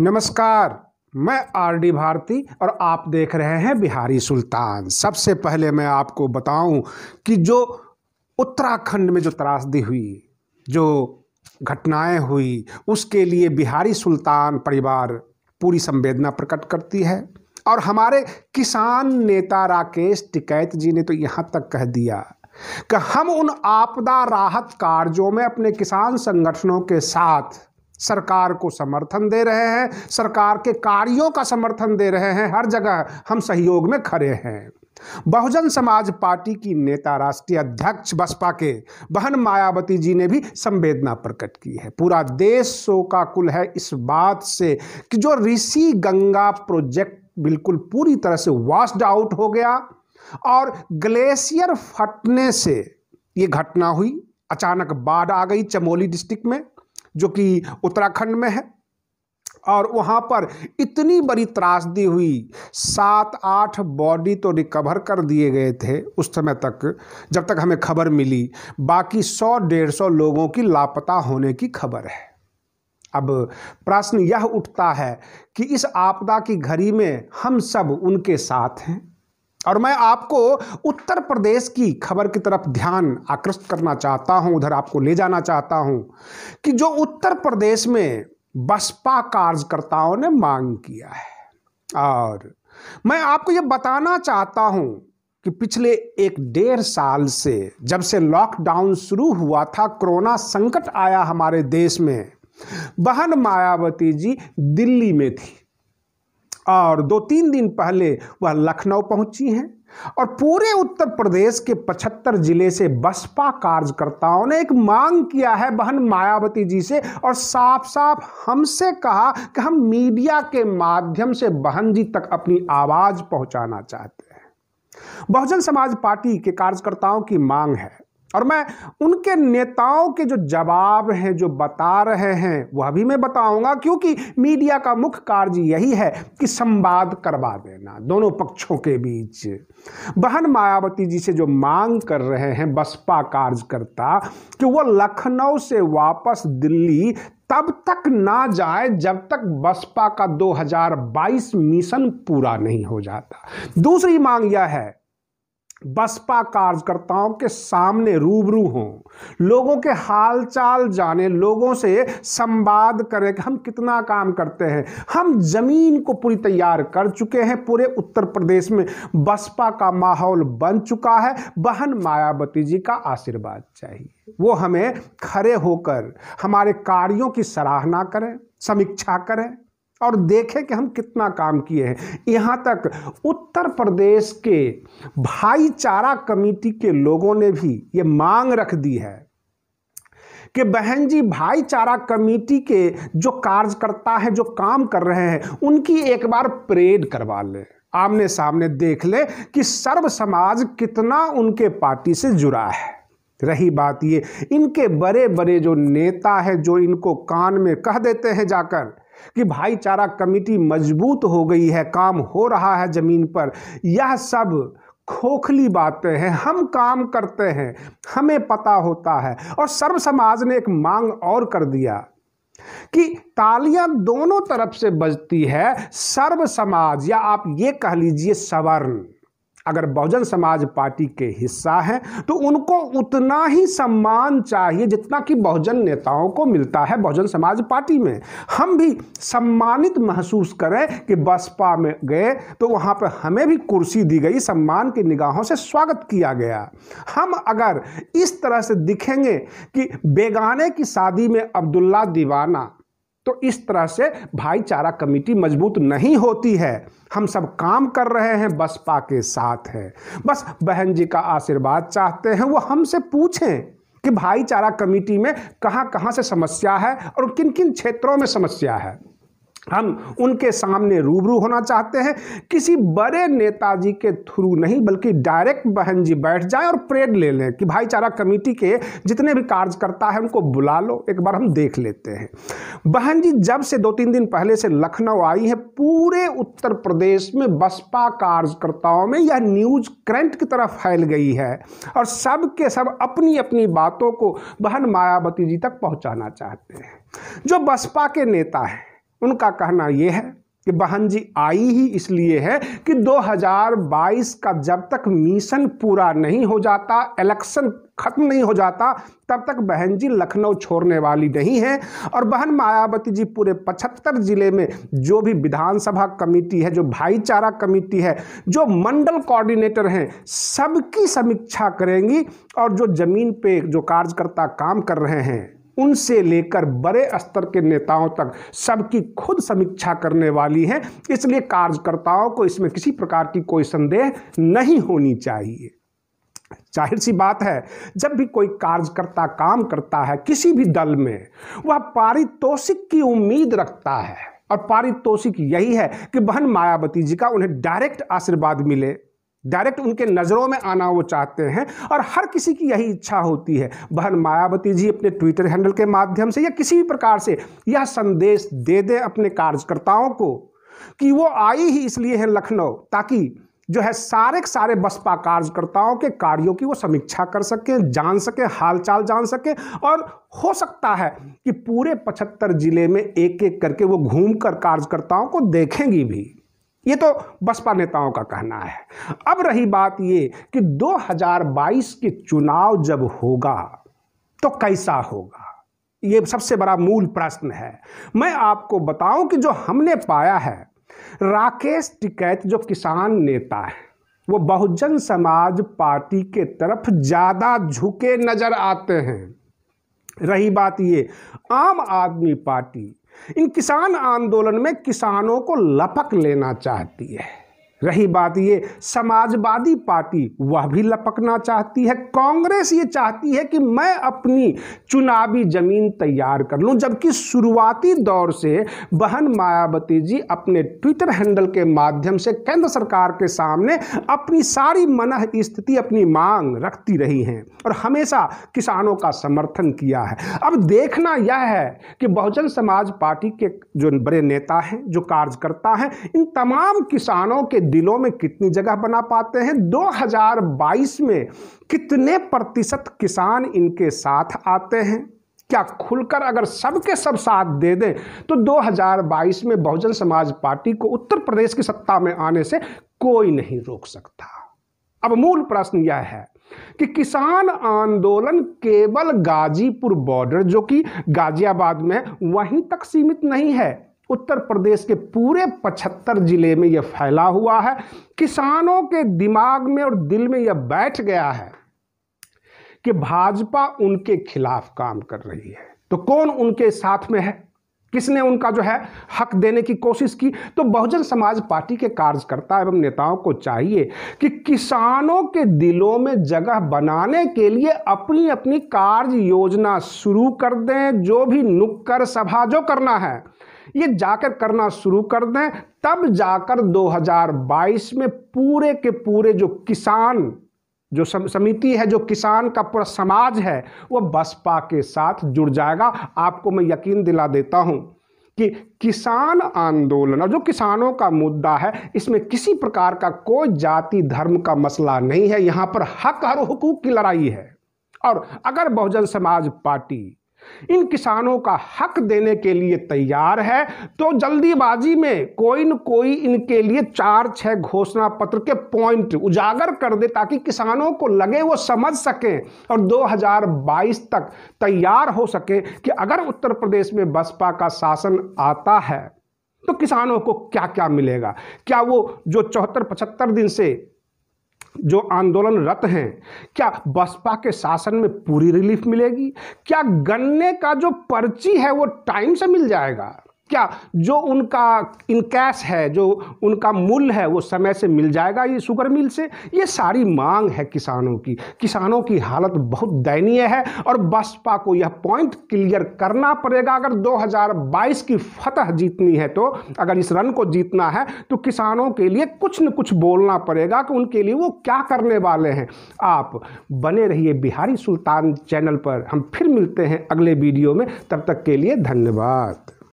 नमस्कार मैं R D Bharti और आप देख रहे हैं बिहारी सुल्तान सबसे पहले मैं आपको बताऊं कि जो उत्तराखंड में जो त्रासदी हुई जो घटनाएं हुई उसके लिए बिहारी सुल्तान परिवार पूरी संवेदना प्रकट करती है और हमारे किसान नेता राकेश टिकैत जी ने तो यहाँ तक कह दिया कि हम उन आपदा राहत कार्यों में अपने किसान संगठनों के साथ सरकार को समर्थन दे रहे हैं सरकार के कार्यों का समर्थन दे रहे हैं हर जगह हम सहयोग में खड़े हैं बहुजन समाज पार्टी की नेता राष्ट्रीय अध्यक्ष बसपा के बहन मायावती जी ने भी संवेदना प्रकट की है पूरा देश शोकाकुल है इस बात से कि जो ऋषि गंगा प्रोजेक्ट बिल्कुल पूरी तरह से वास्ड आउट हो गया और ग्लेशियर फटने से ये घटना हुई अचानक बाढ़ आ गई चमोली डिस्ट्रिक्ट में जो कि उत्तराखंड में है और वहाँ पर इतनी बड़ी त्रासदी हुई सात आठ बॉडी तो रिकवर कर दिए गए थे उस समय तक जब तक हमें खबर मिली बाकी सौ डेढ़ सौ लोगों की लापता होने की खबर है अब प्रश्न यह उठता है कि इस आपदा की घड़ी में हम सब उनके साथ हैं और मैं आपको उत्तर प्रदेश की खबर की तरफ ध्यान आकर्षित करना चाहता हूं उधर आपको ले जाना चाहता हूं कि जो उत्तर प्रदेश में बसपा कार्यकर्ताओं ने मांग किया है और मैं आपको यह बताना चाहता हूं कि पिछले एक डेढ़ साल से जब से लॉकडाउन शुरू हुआ था कोरोना संकट आया हमारे देश में बहन मायावती जी दिल्ली में थी और दो तीन दिन पहले वह लखनऊ पहुंची हैं और पूरे उत्तर प्रदेश के 75 जिले से बसपा कार्यकर्ताओं ने एक मांग किया है बहन मायावती जी से और साफ साफ हमसे कहा कि हम मीडिया के माध्यम से बहन जी तक अपनी आवाज पहुंचाना चाहते हैं बहुजन समाज पार्टी के कार्यकर्ताओं की मांग है और मैं उनके नेताओं के जो जवाब हैं जो बता रहे हैं वह भी मैं बताऊंगा क्योंकि मीडिया का मुख्य कार्य यही है कि संवाद करवा देना दोनों पक्षों के बीच बहन मायावती जी से जो मांग कर रहे हैं बसपा कार्यकर्ता कि वह लखनऊ से वापस दिल्ली तब तक ना जाए जब तक बसपा का 2022 मिशन पूरा नहीं हो जाता दूसरी मांग यह है बसपा कार्यकर्ताओं के सामने रूबरू हों लोगों के हालचाल जाने लोगों से संवाद करें कि हम कितना काम करते हैं हम ज़मीन को पूरी तैयार कर चुके हैं पूरे उत्तर प्रदेश में बसपा का माहौल बन चुका है बहन मायावती जी का आशीर्वाद चाहिए वो हमें खड़े होकर हमारे कार्यों की सराहना करें समीक्षा करें और देखें कि हम कितना काम किए हैं यहाँ तक उत्तर प्रदेश के भाईचारा कमेटी के लोगों ने भी ये मांग रख दी है कि बहन जी भाईचारा कमेटी के जो कार्यकर्ता हैं जो काम कर रहे हैं उनकी एक बार परेड करवा लें आमने सामने देख ले कि सर्व समाज कितना उनके पार्टी से जुड़ा है रही बात ये इनके बड़े बड़े जो नेता है जो इनको कान में कह देते हैं जाकर कि भाईचारा कमेटी मजबूत हो गई है काम हो रहा है ज़मीन पर यह सब खोखली बातें हैं हम काम करते हैं हमें पता होता है और सर्व समाज ने एक मांग और कर दिया कि तालियां दोनों तरफ से बजती है सर्व समाज या आप ये कह लीजिए सवर्ण अगर बहुजन समाज पार्टी के हिस्सा हैं तो उनको उतना ही सम्मान चाहिए जितना कि बहुजन नेताओं को मिलता है बहुजन समाज पार्टी में हम भी सम्मानित महसूस करें कि बसपा में गए तो वहाँ पर हमें भी कुर्सी दी गई सम्मान की निगाहों से स्वागत किया गया हम अगर इस तरह से दिखेंगे कि बेगाने की शादी में अब्दुल्ला दीवाना तो इस तरह से भाईचारा कमेटी मजबूत नहीं होती है हम सब काम कर रहे हैं बसपा के साथ हैं बस बहन जी का आशीर्वाद चाहते हैं वो हमसे पूछें कि भाईचारा कमेटी में कहाँ कहाँ से समस्या है और किन किन क्षेत्रों में समस्या है हम उनके सामने रूबरू होना चाहते हैं किसी बड़े नेताजी के थ्रू नहीं बल्कि डायरेक्ट बहन जी बैठ जाए और प्रेड ले लें कि भाईचारा कमेटी के जितने भी कार्यकर्ता हैं उनको बुला लो एक बार हम देख लेते हैं बहन जी जब से दो तीन दिन पहले से लखनऊ आई है पूरे उत्तर प्रदेश में बसपा कार्यकर्ताओं में यह न्यूज करंट की तरह फैल गई है और सब के सब अपनी अपनी बातों को बहन मायावती जी तक पहुँचाना चाहते हैं जो बसपा के नेता हैं उनका कहना यह है कि बहन जी आई ही इसलिए है कि 2022 का जब तक मिशन पूरा नहीं हो जाता इलेक्शन खत्म नहीं हो जाता तब तक बहन जी लखनऊ छोड़ने वाली नहीं है और बहन मायावती जी पूरे पचहत्तर जिले में जो भी विधानसभा कमेटी है जो भाईचारा कमेटी है जो मंडल कोऑर्डिनेटर हैं सबकी समीक्षा करेंगी और जो ज़मीन पे जो कार्यकर्ता काम कर रहे हैं उनसे लेकर बड़े स्तर के नेताओं तक सबकी खुद समीक्षा करने वाली है इसलिए कार्यकर्ताओं को इसमें किसी प्रकार की कोई संदेह नहीं होनी चाहिए जाहिर सी बात है जब भी कोई कार्यकर्ता काम करता है किसी भी दल में वह पारितोषिक की उम्मीद रखता है और पारितोषिक यही है कि बहन मायावती जी का उन्हें डायरेक्ट आशीर्वाद मिले डायरेक्ट उनके नज़रों में आना वो चाहते हैं और हर किसी की यही इच्छा होती है बहन मायावती जी अपने ट्विटर हैंडल के माध्यम से या किसी भी प्रकार से यह संदेश दे दें अपने कार्यकर्ताओं को कि वो आई ही इसलिए है लखनऊ ताकि जो है सारे के सारे बसपा कार्यकर्ताओं के कार्यों की वो समीक्षा कर सकें जान सकें हालचाल जान सकें और हो सकता है कि पूरे पचहत्तर जिले में एक एक करके वो घूमकर कार्यकर्ताओं को देखेंगी भी ये तो बसपा नेताओं का कहना है अब रही बात ये कि 2022 के चुनाव जब होगा तो कैसा होगा ये सबसे बड़ा मूल प्रश्न है मैं आपको बताऊं कि जो हमने पाया है राकेश टिकैत जो किसान नेता है वो बहुजन समाज पार्टी के तरफ ज़्यादा झुके नज़र आते हैं रही बात ये आम आदमी पार्टी इन किसान आंदोलन में किसानों को लपक लेना चाहती है रही बात ये समाजवादी पार्टी वह भी लपकना चाहती है कांग्रेस ये चाहती है कि मैं अपनी चुनावी जमीन तैयार कर लूं जबकि शुरुआती दौर से बहन मायावती जी अपने ट्विटर हैंडल के माध्यम से केंद्र सरकार के सामने अपनी सारी मनह स्थिति अपनी मांग रखती रही हैं और हमेशा किसानों का समर्थन किया है अब देखना यह है कि बहुजन समाज पार्टी के जो बड़े नेता हैं जो कार्यकर्ता हैं इन तमाम किसानों के दिलों में कितनी जगह बना पाते हैं 2022 में कितने प्रतिशत किसान इनके साथ आते हैं क्या खुलकर अगर सबके सब साथ दे दें तो 2022 में बहुजन समाज पार्टी को उत्तर प्रदेश की सत्ता में आने से कोई नहीं रोक सकता अब मूल प्रश्न यह है कि किसान आंदोलन केवल गाजीपुर बॉर्डर जो कि गाजियाबाद में वहीं तक सीमित नहीं है उत्तर प्रदेश के पूरे 75 जिले में यह फैला हुआ है किसानों के दिमाग में और दिल में यह बैठ गया है कि भाजपा उनके खिलाफ काम कर रही है तो कौन उनके साथ में है किसने उनका जो है हक देने की कोशिश की तो बहुजन समाज पार्टी के कार्यकर्ता एवं नेताओं को चाहिए कि किसानों के दिलों में जगह बनाने के लिए अपनी अपनी कार्य योजना शुरू कर दें जो भी नुक्कर सभा जो करना है ये जाकर करना शुरू कर दें तब जाकर 2022 में पूरे के पूरे जो किसान जो समिति है जो किसान का पूरा समाज है वह बसपा के साथ जुड़ जाएगा आपको मैं यकीन दिला देता हूं कि किसान आंदोलन और जो किसानों का मुद्दा है इसमें किसी प्रकार का कोई जाति धर्म का मसला नहीं है यहां पर हक और हुकूक की लड़ाई है और अगर बहुजन समाज पार्टी इन किसानों का हक देने के लिए तैयार है तो जल्दीबाजी में कोई न कोई इनके लिए चार छह घोषणा पत्र के पॉइंट उजागर कर दे ताकि किसानों को लगे वो समझ सकें और 2022 तक तैयार हो सकें कि अगर उत्तर प्रदेश में बसपा का शासन आता है तो किसानों को क्या क्या मिलेगा क्या वो जो चौहत्तर पचहत्तर दिन से जो आंदोलनरत हैं क्या बसपा के शासन में पूरी रिलीफ मिलेगी क्या गन्ने का जो पर्ची है वो टाइम से मिल जाएगा क्या जो उनका इनकैश है जो उनका मूल्य है वो समय से मिल जाएगा ये शुगर मिल से ये सारी मांग है किसानों की किसानों की हालत बहुत दयनीय है और बसपा को यह पॉइंट क्लियर करना पड़ेगा अगर 2022 की फतह जीतनी है तो अगर इस रन को जीतना है तो किसानों के लिए कुछ न कुछ बोलना पड़ेगा कि उनके लिए वो क्या करने वाले हैं आप बने रहिए बिहारी सुल्तान चैनल पर हम फिर मिलते हैं अगले वीडियो में तब तक के लिए धन्यवाद